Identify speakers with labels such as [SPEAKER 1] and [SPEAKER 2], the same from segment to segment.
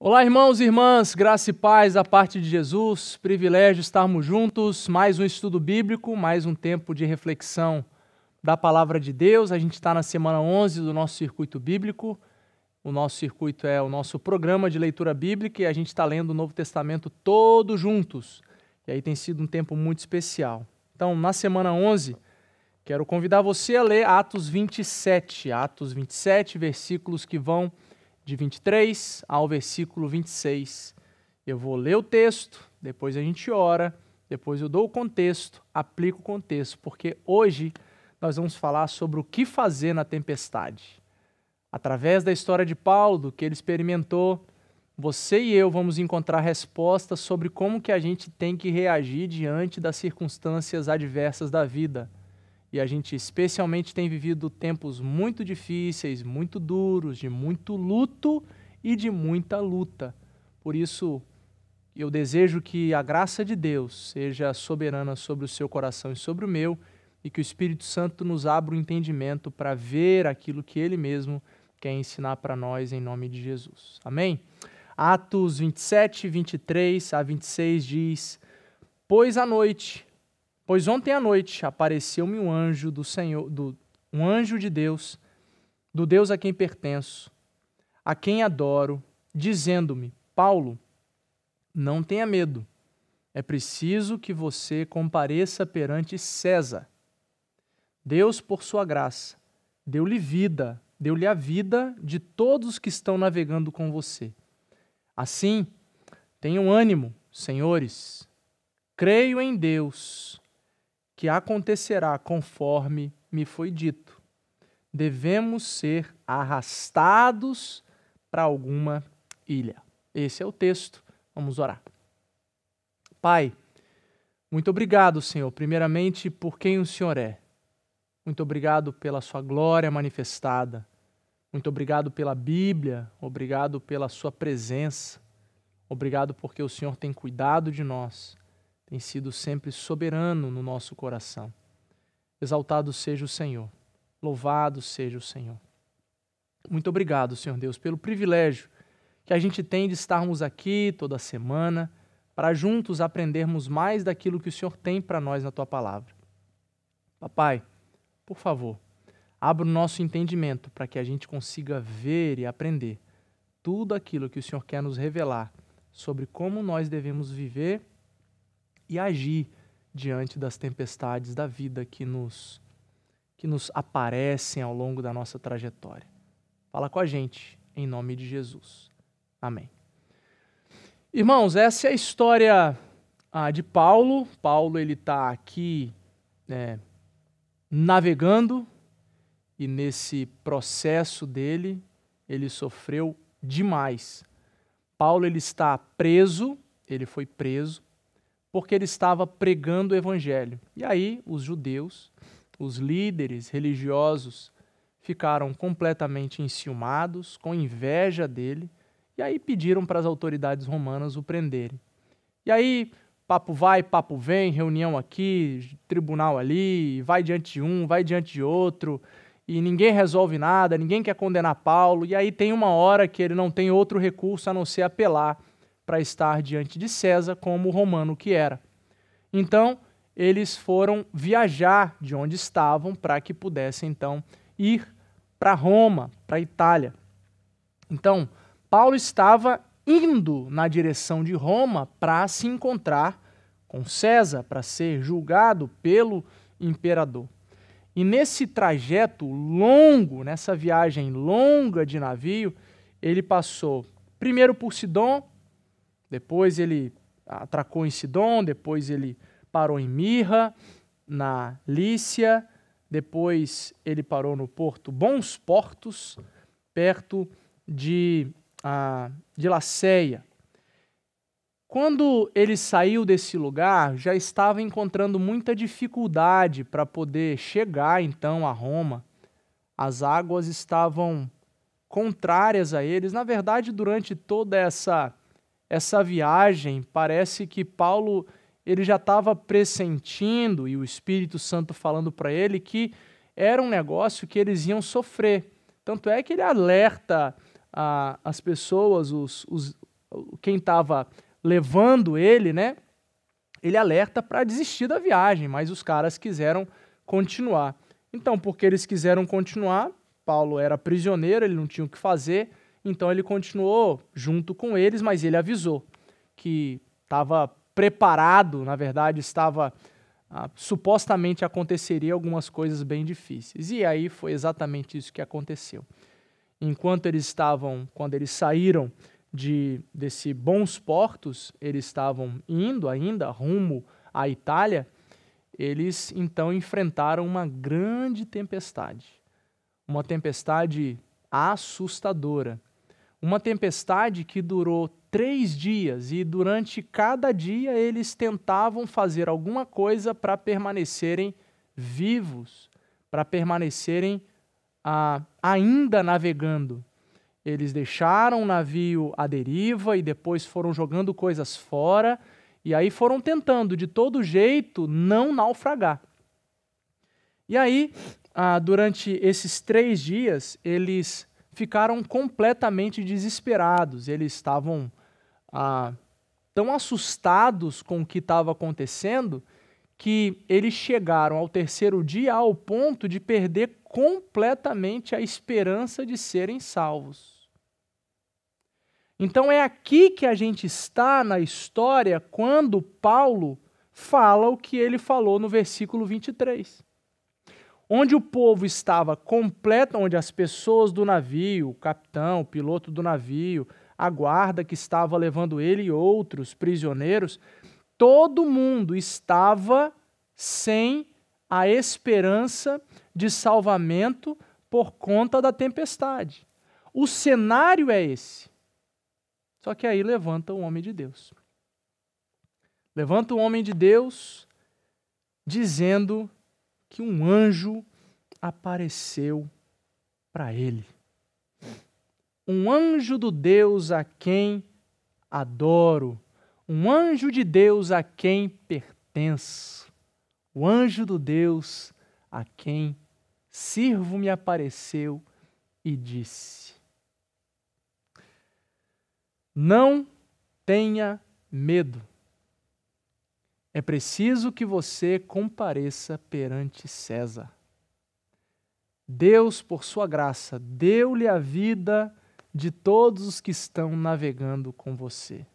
[SPEAKER 1] Olá, irmãos e irmãs, graça e paz da parte de Jesus, privilégio estarmos juntos, mais um estudo bíblico, mais um tempo de reflexão da palavra de Deus. A gente está na semana 11 do nosso circuito bíblico. O nosso circuito é o nosso programa de leitura bíblica e a gente está lendo o Novo Testamento todos juntos. E aí tem sido um tempo muito especial. Então, na semana 11, quero convidar você a ler Atos 27, Atos 27, versículos que vão de 23 ao versículo 26. Eu vou ler o texto, depois a gente ora, depois eu dou o contexto, aplico o contexto, porque hoje nós vamos falar sobre o que fazer na tempestade. Através da história de Paulo, do que ele experimentou, você e eu vamos encontrar respostas sobre como que a gente tem que reagir diante das circunstâncias adversas da vida. E a gente especialmente tem vivido tempos muito difíceis, muito duros, de muito luto e de muita luta. Por isso, eu desejo que a graça de Deus seja soberana sobre o seu coração e sobre o meu, e que o Espírito Santo nos abra o entendimento para ver aquilo que ele mesmo quer ensinar para nós em nome de Jesus. Amém? Atos 27, 23 a 26 diz: Pois à noite Pois ontem à noite apareceu-me um anjo do Senhor, do, um anjo de Deus, do Deus a quem pertenço, a quem adoro, dizendo-me: Paulo, não tenha medo. É preciso que você compareça perante César. Deus, por sua graça, deu-lhe vida, deu-lhe a vida de todos que estão navegando com você. Assim, tenham ânimo, senhores. Creio em Deus que acontecerá conforme me foi dito. Devemos ser arrastados para alguma ilha. Esse é o texto. Vamos orar. Pai, muito obrigado, Senhor, primeiramente por quem o Senhor é. Muito obrigado pela sua glória manifestada. Muito obrigado pela Bíblia, obrigado pela sua presença. Obrigado porque o Senhor tem cuidado de nós tem sido sempre soberano no nosso coração. Exaltado seja o Senhor, louvado seja o Senhor. Muito obrigado, Senhor Deus, pelo privilégio que a gente tem de estarmos aqui toda semana para juntos aprendermos mais daquilo que o Senhor tem para nós na tua palavra. Papai, por favor, abra o nosso entendimento para que a gente consiga ver e aprender tudo aquilo que o Senhor quer nos revelar sobre como nós devemos viver e agir diante das tempestades da vida que nos que nos aparecem ao longo da nossa trajetória. Fala com a gente em nome de Jesus. Amém. Irmãos, essa é a história ah, de Paulo. Paulo ele está aqui né, navegando e nesse processo dele ele sofreu demais. Paulo ele está preso, ele foi preso porque ele estava pregando o evangelho. E aí os judeus, os líderes religiosos, ficaram completamente enciumados, com inveja dele, e aí pediram para as autoridades romanas o prenderem. E aí, papo vai, papo vem, reunião aqui, tribunal ali, vai diante de um, vai diante de outro, e ninguém resolve nada, ninguém quer condenar Paulo, e aí tem uma hora que ele não tem outro recurso a não ser apelar para estar diante de César como romano que era. Então, eles foram viajar de onde estavam para que pudessem então ir para Roma, para Itália. Então, Paulo estava indo na direção de Roma para se encontrar com César, para ser julgado pelo imperador. E nesse trajeto longo, nessa viagem longa de navio, ele passou primeiro por Sidon, depois ele atracou em Sidon. depois ele parou em Mirra, na Lícia, depois ele parou no porto Bons Portos, perto de, ah, de Laceia. Quando ele saiu desse lugar, já estava encontrando muita dificuldade para poder chegar então a Roma. As águas estavam contrárias a eles. Na verdade, durante toda essa essa viagem, parece que Paulo ele já estava pressentindo e o Espírito Santo falando para ele que era um negócio que eles iam sofrer. Tanto é que ele alerta as pessoas, os, os quem estava levando ele, né? Ele alerta para desistir da viagem, mas os caras quiseram continuar. Então, porque eles quiseram continuar, Paulo era prisioneiro, ele não tinha o que fazer, então ele continuou junto com eles, mas ele avisou que estava preparado, na verdade, estava ah, supostamente aconteceria algumas coisas bem difíceis. E aí foi exatamente isso que aconteceu. Enquanto eles estavam, quando eles saíram de desse bons portos, eles estavam indo ainda rumo à Itália, eles então enfrentaram uma grande tempestade. Uma tempestade assustadora. Uma tempestade que durou três dias e durante cada dia eles tentavam fazer alguma coisa para permanecerem vivos, para permanecerem ah, ainda navegando. Eles deixaram o navio à deriva e depois foram jogando coisas fora e aí foram tentando de todo jeito não naufragar. E aí, ah, durante esses três dias, eles ficaram completamente desesperados. Eles estavam ah, tão assustados com o que estava acontecendo que eles chegaram ao terceiro dia ao ponto de perder completamente a esperança de serem salvos. Então é aqui que a gente está na história quando Paulo fala o que ele falou no versículo 23 onde o povo estava completo, onde as pessoas do navio, o capitão, o piloto do navio, a guarda que estava levando ele e outros prisioneiros, todo mundo estava sem a esperança de salvamento por conta da tempestade. O cenário é esse. Só que aí levanta o homem de Deus. Levanta o homem de Deus dizendo que um anjo apareceu para ele. Um anjo do Deus a quem adoro, um anjo de Deus a quem pertenço, o anjo do Deus a quem sirvo me apareceu e disse: Não tenha medo. É preciso que você compareça perante César. Deus, por sua graça, deu-lhe a vida de todos os que estão navegando com você.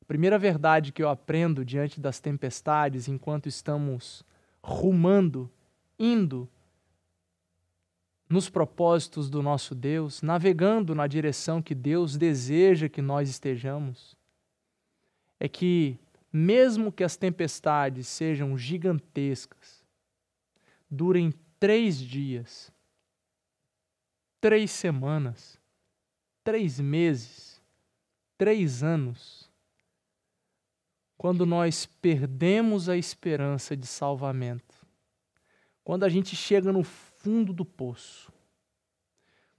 [SPEAKER 1] A primeira verdade que eu aprendo diante das tempestades, enquanto estamos rumando, indo nos propósitos do nosso Deus, navegando na direção que Deus deseja que nós estejamos, é que mesmo que as tempestades sejam gigantescas, durem três dias, três semanas, três meses, três anos, quando nós perdemos a esperança de salvamento, quando a gente chega no fundo do poço,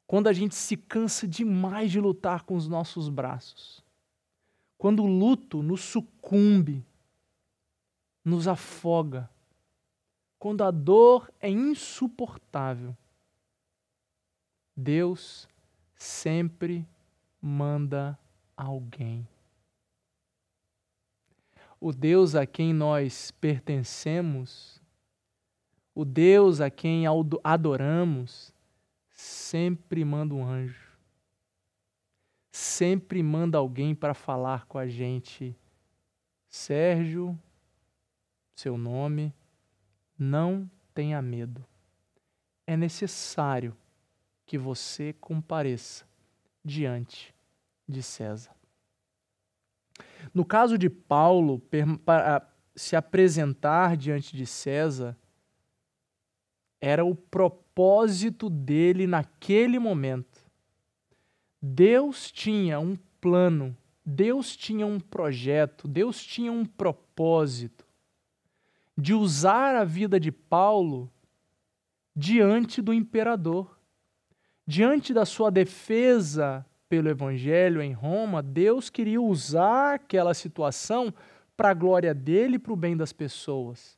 [SPEAKER 1] quando a gente se cansa demais de lutar com os nossos braços, quando o luto nos sucumbe, nos afoga, quando a dor é insuportável, Deus sempre manda alguém. O Deus a quem nós pertencemos, o Deus a quem adoramos, sempre manda um anjo sempre manda alguém para falar com a gente. Sérgio, seu nome, não tenha medo. É necessário que você compareça diante de César. No caso de Paulo, para se apresentar diante de César era o propósito dele naquele momento Deus tinha um plano, Deus tinha um projeto, Deus tinha um propósito de usar a vida de Paulo diante do imperador. Diante da sua defesa pelo evangelho em Roma, Deus queria usar aquela situação para a glória dele e para o bem das pessoas.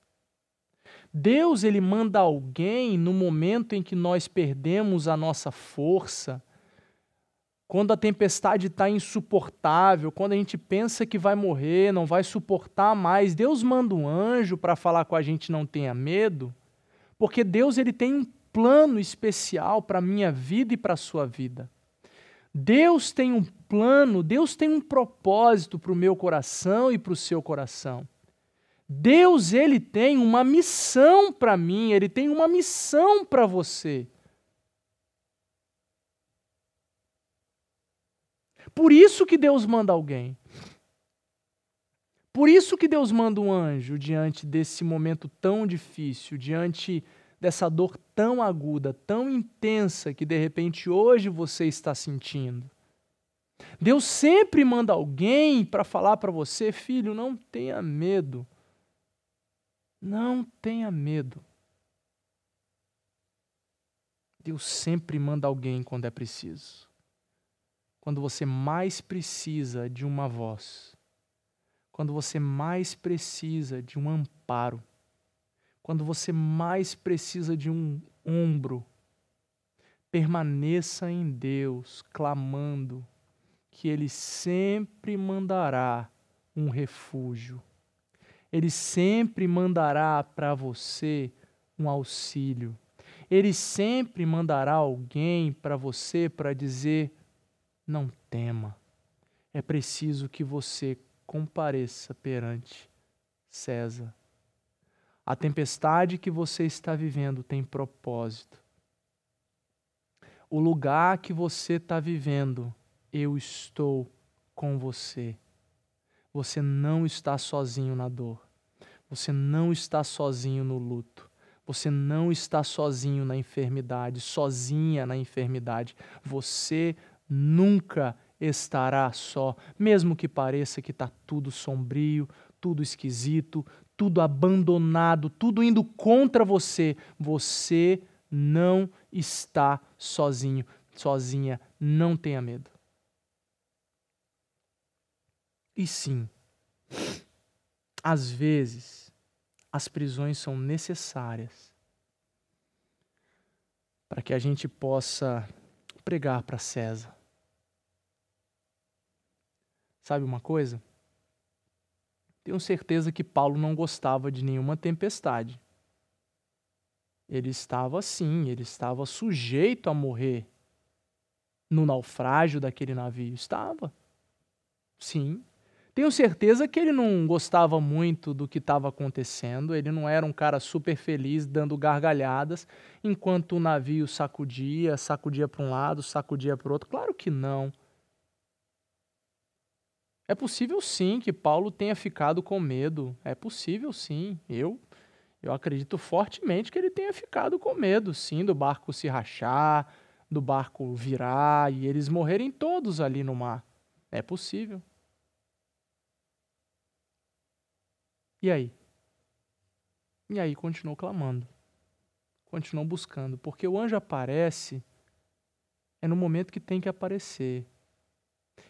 [SPEAKER 1] Deus ele manda alguém no momento em que nós perdemos a nossa força, quando a tempestade está insuportável, quando a gente pensa que vai morrer, não vai suportar mais, Deus manda um anjo para falar com a gente, não tenha medo, porque Deus ele tem um plano especial para a minha vida e para a sua vida. Deus tem um plano, Deus tem um propósito para o meu coração e para o seu coração. Deus ele tem uma missão para mim, ele tem uma missão para você. Por isso que Deus manda alguém. Por isso que Deus manda um anjo diante desse momento tão difícil, diante dessa dor tão aguda, tão intensa que de repente hoje você está sentindo. Deus sempre manda alguém para falar para você, filho, não tenha medo. Não tenha medo. Deus sempre manda alguém quando é preciso quando você mais precisa de uma voz, quando você mais precisa de um amparo, quando você mais precisa de um ombro. Permaneça em Deus, clamando, que Ele sempre mandará um refúgio. Ele sempre mandará para você um auxílio. Ele sempre mandará alguém para você para dizer: não tema. É preciso que você compareça perante César. A tempestade que você está vivendo tem propósito. O lugar que você está vivendo, eu estou com você. Você não está sozinho na dor. Você não está sozinho no luto. Você não está sozinho na enfermidade, sozinha na enfermidade. Você nunca estará só, mesmo que pareça que está tudo sombrio, tudo esquisito, tudo abandonado, tudo indo contra você, você não está sozinho, sozinha. Não tenha medo. E sim, às vezes as prisões são necessárias para que a gente possa pregar para César. Sabe uma coisa? Tenho certeza que Paulo não gostava de nenhuma tempestade. Ele estava assim, ele estava sujeito a morrer no naufrágio daquele navio. Estava. Sim. Tenho certeza que ele não gostava muito do que estava acontecendo, ele não era um cara super feliz dando gargalhadas enquanto o navio sacudia, sacudia para um lado, sacudia para o outro. Claro que não. É possível sim que Paulo tenha ficado com medo. É possível sim. Eu eu acredito fortemente que ele tenha ficado com medo, sim, do barco se rachar, do barco virar e eles morrerem todos ali no mar. É possível. E aí? E aí continuou clamando, continuou buscando, porque o anjo aparece é no momento que tem que aparecer.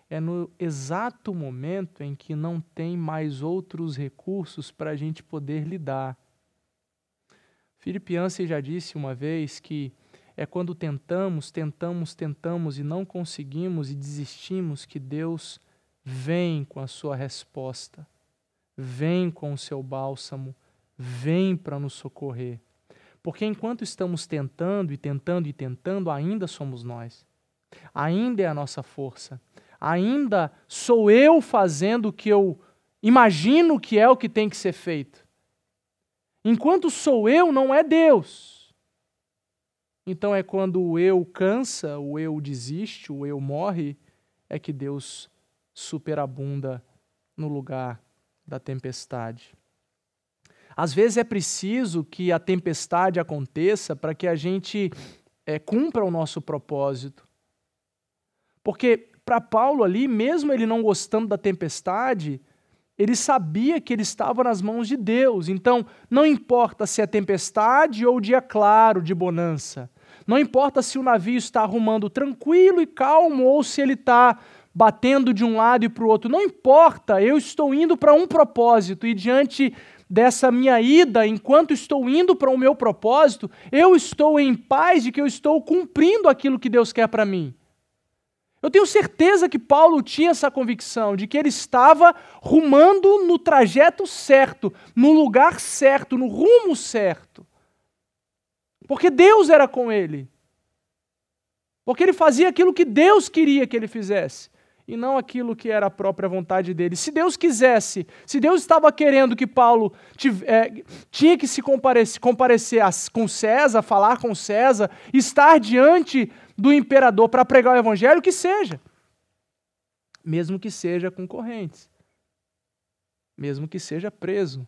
[SPEAKER 1] É no exato momento em que não tem mais outros recursos para a gente poder lidar. Filipe já disse uma vez que é quando tentamos, tentamos, tentamos e não conseguimos e desistimos que Deus vem com a sua resposta vem com o seu bálsamo, vem para nos socorrer. Porque enquanto estamos tentando e tentando e tentando, ainda somos nós. Ainda é a nossa força. Ainda sou eu fazendo o que eu imagino que é o que tem que ser feito. Enquanto sou eu, não é Deus. Então é quando o eu cansa, o eu desiste, o eu morre, é que Deus superabunda no lugar da tempestade. Às vezes é preciso que a tempestade aconteça para que a gente é, cumpra o nosso propósito. Porque para Paulo ali, mesmo ele não gostando da tempestade, ele sabia que ele estava nas mãos de Deus. Então, não importa se é tempestade ou dia claro de bonança. Não importa se o navio está arrumando tranquilo e calmo ou se ele está batendo de um lado e para o outro. Não importa, eu estou indo para um propósito e diante dessa minha ida, enquanto estou indo para o meu propósito, eu estou em paz de que eu estou cumprindo aquilo que Deus quer para mim. Eu tenho certeza que Paulo tinha essa convicção de que ele estava rumando no trajeto certo, no lugar certo, no rumo certo. Porque Deus era com ele. Porque ele fazia aquilo que Deus queria que ele fizesse e não aquilo que era a própria vontade dele. Se Deus quisesse, se Deus estava querendo que Paulo tivesse é, tinha que se comparecer, comparecer com César, falar com César, estar diante do imperador para pregar o evangelho, que seja. Mesmo que seja concorrentes. Mesmo que seja preso.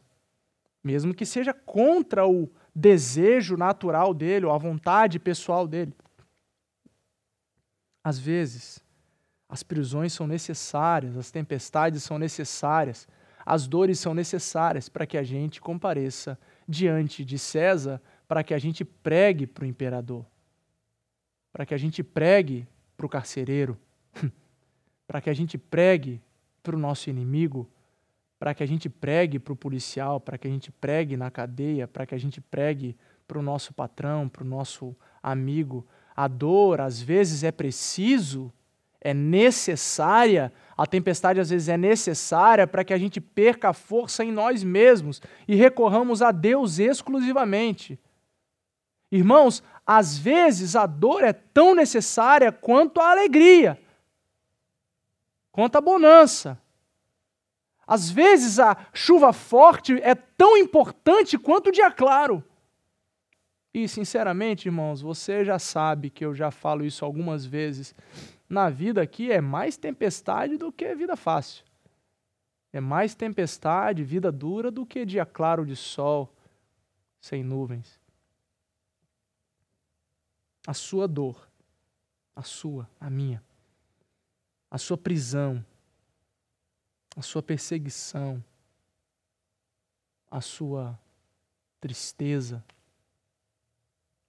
[SPEAKER 1] Mesmo que seja contra o desejo natural dele, ou a vontade pessoal dele. Às vezes, as prisões são necessárias, as tempestades são necessárias, as dores são necessárias para que a gente compareça diante de César, para que a gente pregue para o imperador, para que a gente pregue para o carcereiro, para que a gente pregue para o nosso inimigo, para que a gente pregue para o policial, para que a gente pregue na cadeia, para que a gente pregue para o nosso patrão, para o nosso amigo. A dor, às vezes, é preciso é necessária, a tempestade às vezes é necessária para que a gente perca a força em nós mesmos e recorramos a Deus exclusivamente. Irmãos, às vezes a dor é tão necessária quanto a alegria, quanto a bonança. Às vezes a chuva forte é tão importante quanto o dia claro. E, sinceramente, irmãos, você já sabe que eu já falo isso algumas vezes, na vida aqui é mais tempestade do que vida fácil. É mais tempestade, vida dura do que dia claro de sol, sem nuvens. A sua dor, a sua, a minha, a sua prisão, a sua perseguição, a sua tristeza,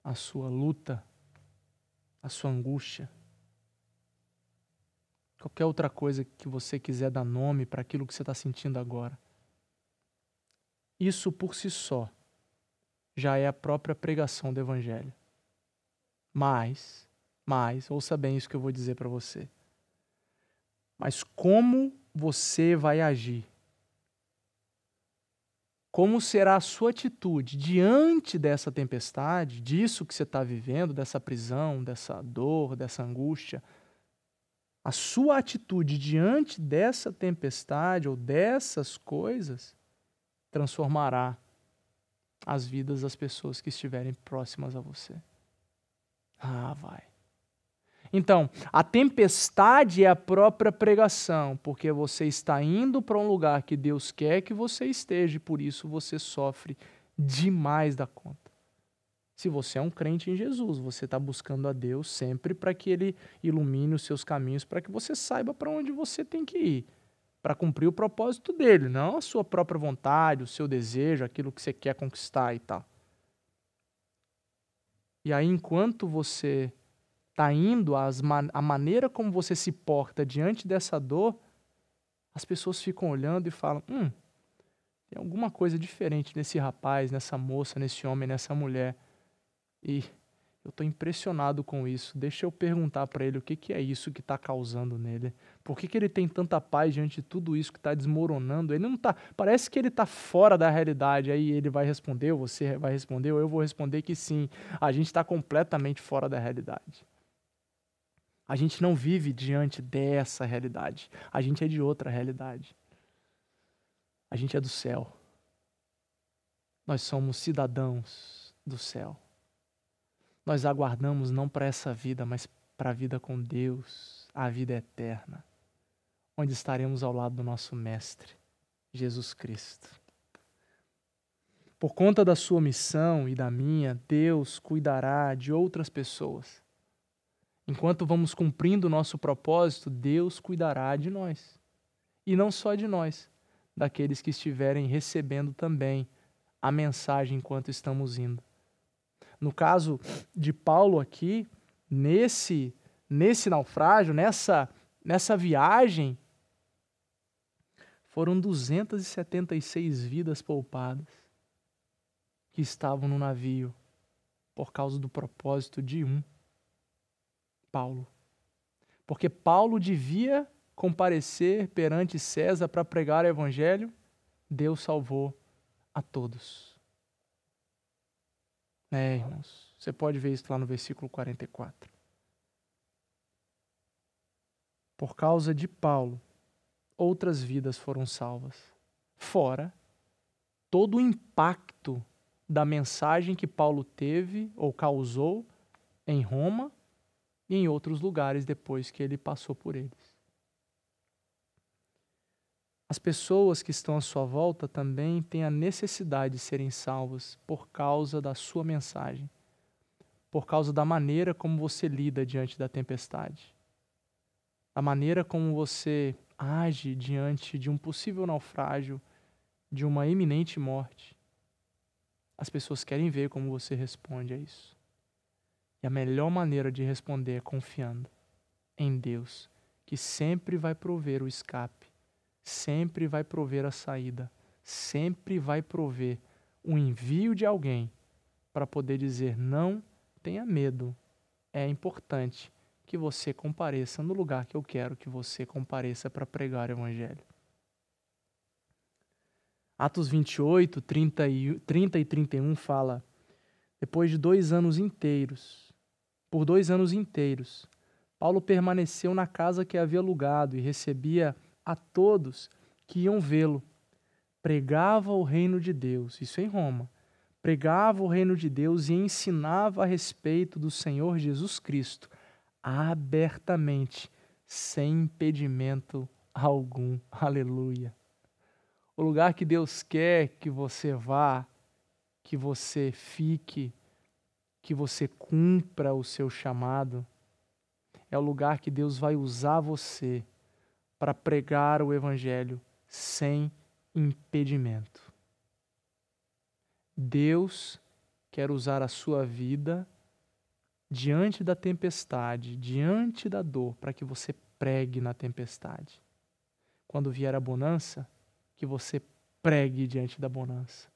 [SPEAKER 1] a sua luta, a sua angústia qualquer outra coisa que você quiser dar nome para aquilo que você está sentindo agora. Isso por si só já é a própria pregação do Evangelho. Mas, mas, ouça bem isso que eu vou dizer para você. Mas como você vai agir? Como será a sua atitude diante dessa tempestade, disso que você está vivendo, dessa prisão, dessa dor, dessa angústia? a sua atitude diante dessa tempestade ou dessas coisas transformará as vidas das pessoas que estiverem próximas a você. Ah, vai. Então, a tempestade é a própria pregação, porque você está indo para um lugar que Deus quer que você esteja e por isso você sofre demais da conta se você é um crente em Jesus, você está buscando a Deus sempre para que Ele ilumine os seus caminhos, para que você saiba para onde você tem que ir, para cumprir o propósito dele, não a sua própria vontade, o seu desejo, aquilo que você quer conquistar e tal. E aí, enquanto você está indo, as man a maneira como você se porta diante dessa dor, as pessoas ficam olhando e falam: hum, tem alguma coisa diferente nesse rapaz, nessa moça, nesse homem, nessa mulher e eu estou impressionado com isso. Deixa eu perguntar para ele o que, que é isso que está causando nele. Por que, que ele tem tanta paz diante de tudo isso que está desmoronando? Ele não tá. Parece que ele está fora da realidade. Aí ele vai responder, ou você vai responder, ou eu vou responder que sim. A gente está completamente fora da realidade. A gente não vive diante dessa realidade. A gente é de outra realidade. A gente é do céu. Nós somos cidadãos do céu. Nós aguardamos não para essa vida, mas para a vida com Deus, a vida eterna, onde estaremos ao lado do nosso Mestre, Jesus Cristo. Por conta da sua missão e da minha, Deus cuidará de outras pessoas. Enquanto vamos cumprindo o nosso propósito, Deus cuidará de nós. E não só de nós, daqueles que estiverem recebendo também a mensagem enquanto estamos indo. No caso de Paulo aqui, nesse nesse naufrágio, nessa nessa viagem, foram 276 vidas poupadas que estavam no navio por causa do propósito de um, Paulo. Porque Paulo devia comparecer perante César para pregar o evangelho, Deus salvou a todos. É, irmãos, você pode ver isso lá no versículo 44. Por causa de Paulo, outras vidas foram salvas. Fora todo o impacto da mensagem que Paulo teve ou causou em Roma e em outros lugares depois que ele passou por eles as pessoas que estão à sua volta também têm a necessidade de serem salvas por causa da sua mensagem, por causa da maneira como você lida diante da tempestade, da maneira como você age diante de um possível naufrágio, de uma iminente morte. As pessoas querem ver como você responde a isso. E a melhor maneira de responder é confiando em Deus, que sempre vai prover o escape sempre vai prover a saída, sempre vai prover um envio de alguém para poder dizer não, tenha medo. É importante que você compareça no lugar que eu quero que você compareça para pregar o evangelho. Atos 28, 30 e, 30 e 31 fala: Depois de dois anos inteiros, por dois anos inteiros, Paulo permaneceu na casa que havia alugado e recebia a todos que iam vê-lo. Pregava o reino de Deus, isso é em Roma. Pregava o reino de Deus e ensinava a respeito do Senhor Jesus Cristo, abertamente, sem impedimento algum. Aleluia. O lugar que Deus quer que você vá, que você fique, que você cumpra o seu chamado, é o lugar que Deus vai usar você para pregar o Evangelho sem impedimento. Deus quer usar a sua vida diante da tempestade, diante da dor, para que você pregue na tempestade. Quando vier a bonança, que você pregue diante da bonança.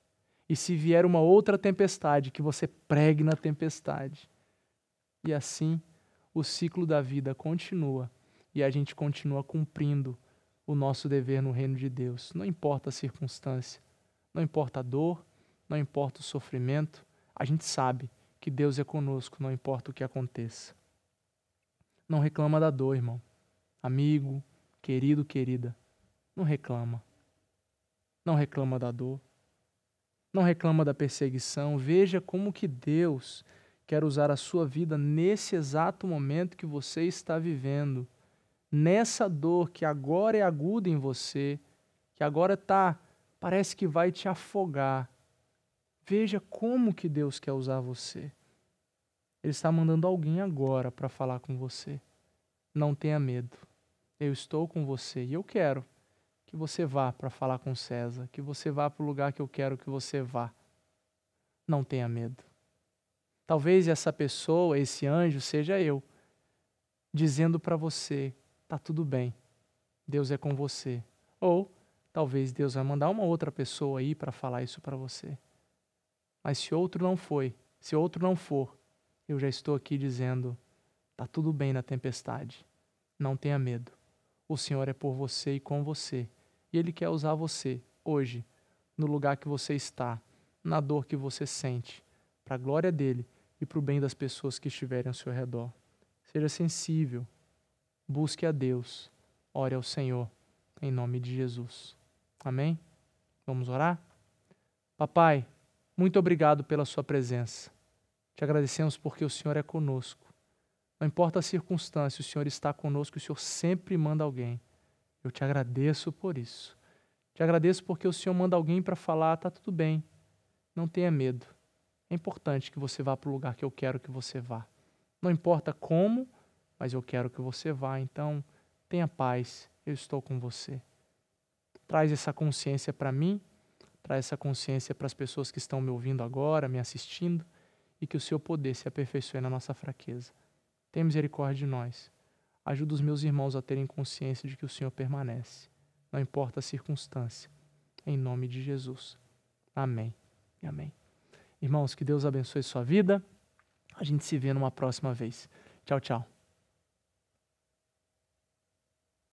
[SPEAKER 1] E se vier uma outra tempestade, que você pregue na tempestade. E assim o ciclo da vida continua e a gente continua cumprindo o nosso dever no reino de Deus. Não importa a circunstância, não importa a dor, não importa o sofrimento, a gente sabe que Deus é conosco, não importa o que aconteça. Não reclama da dor, irmão. Amigo, querido, querida, não reclama. Não reclama da dor. Não reclama da perseguição. Veja como que Deus quer usar a sua vida nesse exato momento que você está vivendo nessa dor que agora é aguda em você, que agora tá, parece que vai te afogar. Veja como que Deus quer usar você. Ele está mandando alguém agora para falar com você. Não tenha medo. Eu estou com você e eu quero que você vá para falar com César, que você vá para o lugar que eu quero que você vá. Não tenha medo. Talvez essa pessoa, esse anjo, seja eu, dizendo para você tá tudo bem. Deus é com você. Ou talvez Deus vai mandar uma outra pessoa aí para falar isso para você. Mas se outro não foi, se outro não for, eu já estou aqui dizendo: tá tudo bem na tempestade. Não tenha medo. O Senhor é por você e com você. E ele quer usar você hoje, no lugar que você está, na dor que você sente, para a glória dele e para o bem das pessoas que estiverem ao seu redor. Seja sensível busque a Deus, ore ao Senhor, em nome de Jesus. Amém? Vamos orar? Papai, muito obrigado pela Sua presença. Te agradecemos porque o Senhor é conosco. Não importa a circunstância, o Senhor está conosco, o Senhor sempre manda alguém. Eu te agradeço por isso. Te agradeço porque o Senhor manda alguém para falar: tá tudo bem, não tenha medo. É importante que você vá para o lugar que eu quero que você vá. Não importa como mas eu quero que você vá, então tenha paz, eu estou com você. Traz essa consciência para mim, traz essa consciência para as pessoas que estão me ouvindo agora, me assistindo, e que o seu poder se aperfeiçoe na nossa fraqueza. Tem misericórdia de nós. Ajuda os meus irmãos a terem consciência de que o Senhor permanece, não importa a circunstância. Em nome de Jesus. Amém. Amém. Irmãos, que Deus abençoe sua vida. A gente se vê numa próxima vez. Tchau, tchau.